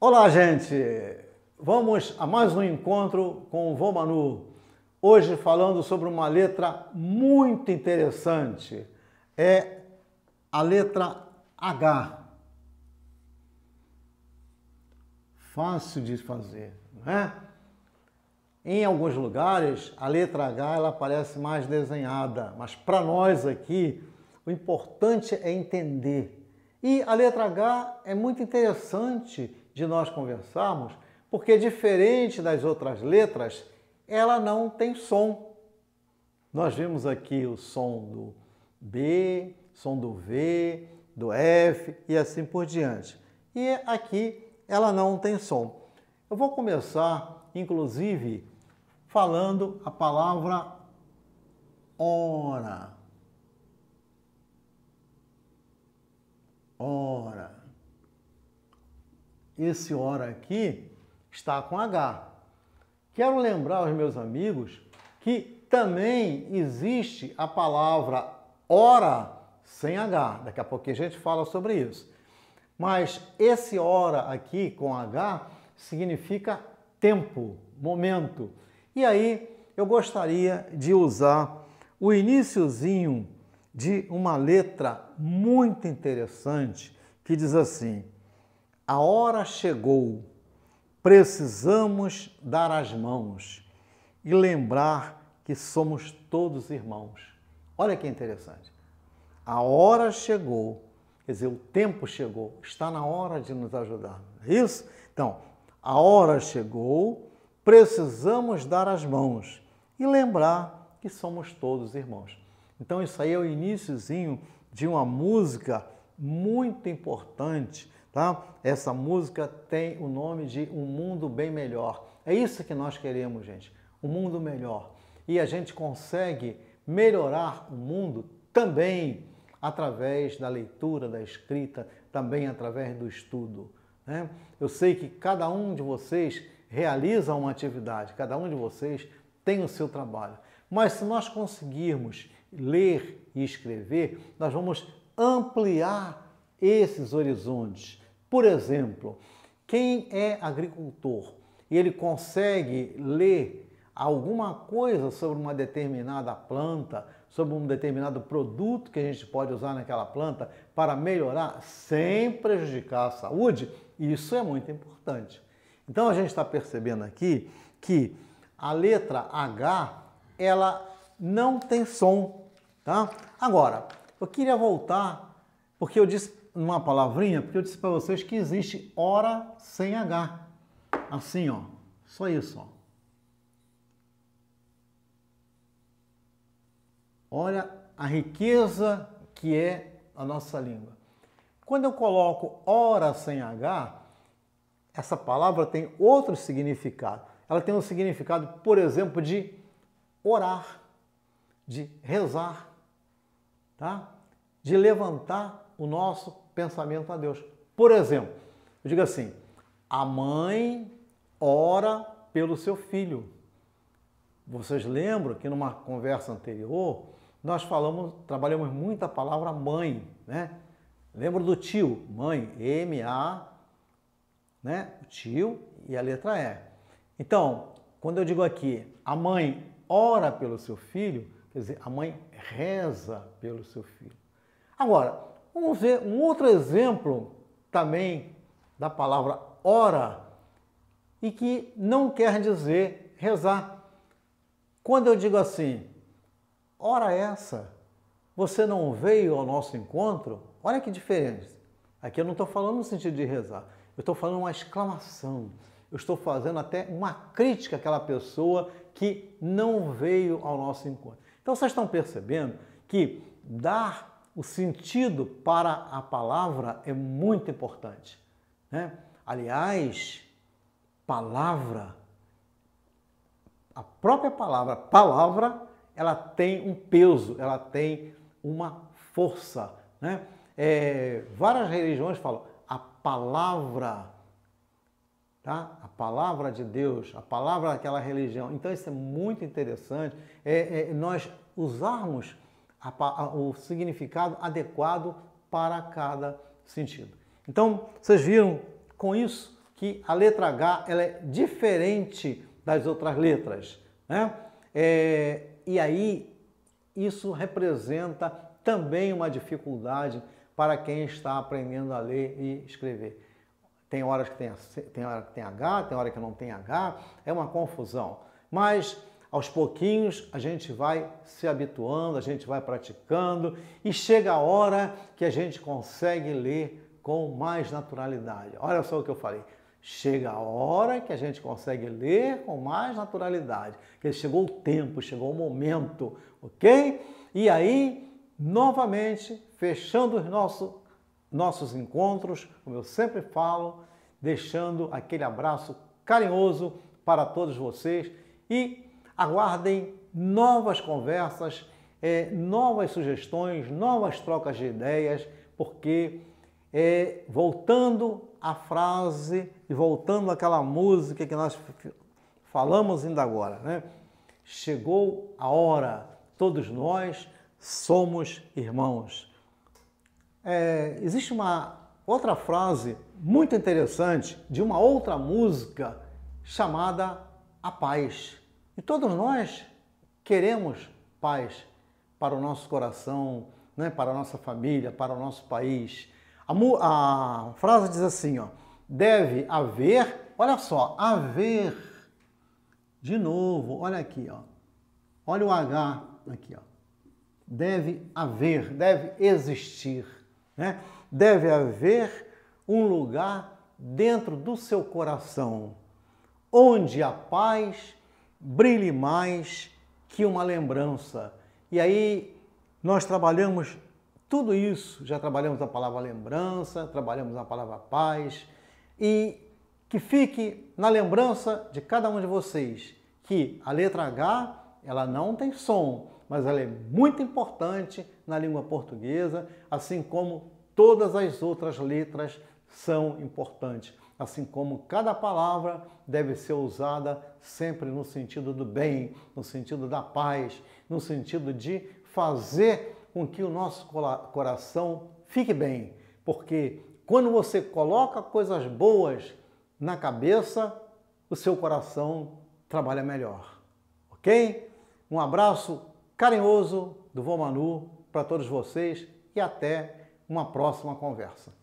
Olá, gente! Vamos a mais um encontro com o Vô Manu. Hoje falando sobre uma letra muito interessante. É a letra H. Fácil de fazer, não é? Em alguns lugares, a letra H ela parece mais desenhada, mas para nós aqui, o importante é entender. E a letra H é muito interessante de nós conversarmos, porque diferente das outras letras, ela não tem som. Nós vimos aqui o som do B, som do V, do F e assim por diante. E aqui ela não tem som. Eu vou começar, inclusive, falando a palavra ora. Ora. Esse ora aqui está com H. Quero lembrar os meus amigos que também existe a palavra ora sem H. Daqui a pouquinho a gente fala sobre isso. Mas esse hora aqui com H significa tempo, momento. E aí eu gostaria de usar o iníciozinho de uma letra muito interessante que diz assim: A hora chegou, precisamos dar as mãos e lembrar que somos todos irmãos. Olha que interessante. A hora chegou, quer dizer, o tempo chegou, está na hora de nos ajudar. É isso? Então, a hora chegou, precisamos dar as mãos e lembrar que somos todos irmãos. Então isso aí é o iníciozinho de uma música muito importante, tá? Essa música tem o nome de Um Mundo Bem Melhor. É isso que nós queremos, gente, um mundo melhor. E a gente consegue melhorar o mundo também através da leitura, da escrita, também através do estudo. Né? Eu sei que cada um de vocês realiza uma atividade, cada um de vocês tem o seu trabalho. Mas se nós conseguirmos ler e escrever, nós vamos ampliar esses horizontes. Por exemplo, quem é agricultor e ele consegue ler alguma coisa sobre uma determinada planta, sobre um determinado produto que a gente pode usar naquela planta para melhorar sem prejudicar a saúde, isso é muito importante. Então a gente está percebendo aqui que a letra H ela não tem som, tá? Agora, eu queria voltar porque eu disse uma palavrinha, porque eu disse para vocês que existe hora sem H. Assim, ó. Só isso, ó. Olha a riqueza que é a nossa língua. Quando eu coloco hora sem H, essa palavra tem outro significado. Ela tem um significado, por exemplo, de orar, de rezar, tá? de levantar o nosso pensamento a Deus. Por exemplo, eu digo assim: a mãe ora pelo seu filho. Vocês lembram que numa conversa anterior nós falamos, trabalhamos muito a palavra mãe, né? Lembro do tio, mãe, M A né? O tio e a letra E. Então, quando eu digo aqui, a mãe ora pelo seu filho, quer dizer, a mãe reza pelo seu filho. Agora, vamos ver um outro exemplo também da palavra ora e que não quer dizer rezar. Quando eu digo assim, ora essa, você não veio ao nosso encontro, olha que diferença. Aqui eu não estou falando no sentido de rezar eu estou falando uma exclamação, eu estou fazendo até uma crítica àquela pessoa que não veio ao nosso encontro. Então vocês estão percebendo que dar o sentido para a palavra é muito importante. Né? Aliás, palavra, a própria palavra, palavra, ela tem um peso, ela tem uma força. Né? É, várias religiões falam, palavra, tá? A palavra de Deus, a palavra daquela religião. Então isso é muito interessante. É, é nós usarmos a, a, o significado adequado para cada sentido. Então vocês viram com isso que a letra H ela é diferente das outras letras, né? É, e aí isso representa também uma dificuldade para quem está aprendendo a ler e escrever. Tem horas que tem, tem, hora que tem H, tem hora que não tem H, é uma confusão. Mas aos pouquinhos a gente vai se habituando, a gente vai praticando e chega a hora que a gente consegue ler com mais naturalidade. Olha só o que eu falei. Chega a hora que a gente consegue ler com mais naturalidade, que chegou o tempo, chegou o momento, ok? E aí novamente fechando os nosso, nossos encontros, como eu sempre falo, deixando aquele abraço carinhoso para todos vocês e aguardem novas conversas, é, novas sugestões, novas trocas de ideias, porque é, voltando à frase e voltando àquela música que nós falamos ainda agora, né? Chegou a hora, todos nós somos irmãos. É, existe uma outra frase muito interessante de uma outra música chamada A Paz. E todos nós queremos paz para o nosso coração, né, para a nossa família, para o nosso país. A, a frase diz assim: ó, deve haver, olha só, haver. De novo, olha aqui, ó. olha o H aqui. Ó deve haver, deve existir, né? deve haver um lugar dentro do seu coração onde a paz brilhe mais que uma lembrança. E aí nós trabalhamos tudo isso, já trabalhamos a palavra lembrança, trabalhamos a palavra paz e que fique na lembrança de cada um de vocês que a letra H, ela não tem som, mas ela é muito importante na língua portuguesa, assim como todas as outras letras são importantes, assim como cada palavra deve ser usada sempre no sentido do bem, no sentido da paz, no sentido de fazer com que o nosso coração fique bem, porque quando você coloca coisas boas na cabeça, o seu coração trabalha melhor. OK? Um abraço carinhoso do Vô Manu para todos vocês e até uma próxima conversa.